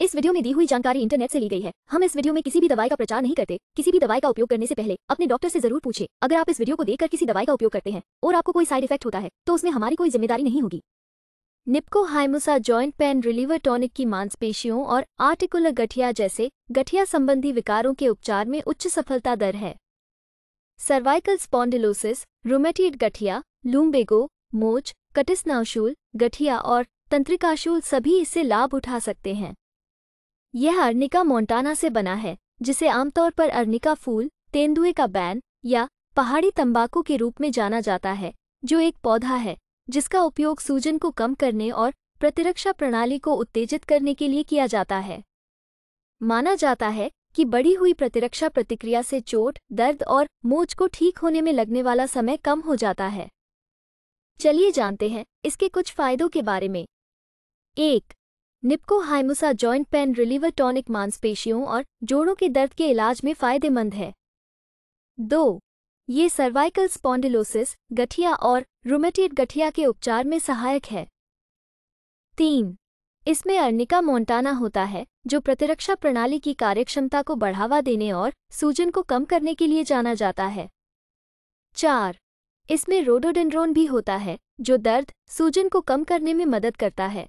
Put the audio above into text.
इस वीडियो में दी हुई जानकारी इंटरनेट से ली गई है हम इस वीडियो में किसी भी दवाई का प्रचार नहीं करते किसी भी दवाई का उपयोग करने से पहले अपने डॉक्टर से जरूर पूछे अगर आप इस वीडियो को देखकर किसी दवाई का उपयोग करते हैं और आपको कोई साइड इफेक्ट होता है तो उसमें हमारी कोई जिम्मेदारी नहीं होगी निपको हाइमोसा ज्वाइंट पेन रिलीवर टॉनिक की मांसपेशियों और आर्टिकुलर गठिया जैसे गठिया संबंधी विकारों के उपचार में उच्च सफलता दर है सर्वाइकल स्पॉन्डिलोसिस रोमेटिड गठिया लूम्बेगो मोच कटिस्नाशूल गठिया और तंत्रिकाशूल सभी इससे लाभ उठा सकते हैं यह अर्निका मोन्टाना से बना है जिसे आमतौर पर अर्निका फूल तेंदुए का बैन या पहाड़ी तंबाकू के रूप में जाना जाता है जो एक पौधा है जिसका उपयोग सूजन को कम करने और प्रतिरक्षा प्रणाली को उत्तेजित करने के लिए किया जाता है माना जाता है कि बढ़ी हुई प्रतिरक्षा प्रतिक्रिया से चोट दर्द और मोच को ठीक होने में लगने वाला समय कम हो जाता है चलिए जानते हैं इसके कुछ फायदों के बारे में एक निपको हाइमुसा जॉइंट पेन रिलीवर टॉनिक मांसपेशियों और जोड़ों के दर्द के इलाज में फायदेमंद है दो ये सर्वाइकल स्पॉन्डिलोसिस गठिया और रोमेटेड गठिया के उपचार में सहायक है तीन इसमें अर्निका मोन्टाना होता है जो प्रतिरक्षा प्रणाली की कार्यक्षमता को बढ़ावा देने और सूजन को कम करने के लिए जाना जाता है चार इसमें रोडोडेंड्रोन भी होता है जो दर्द सूजन को कम करने में मदद करता है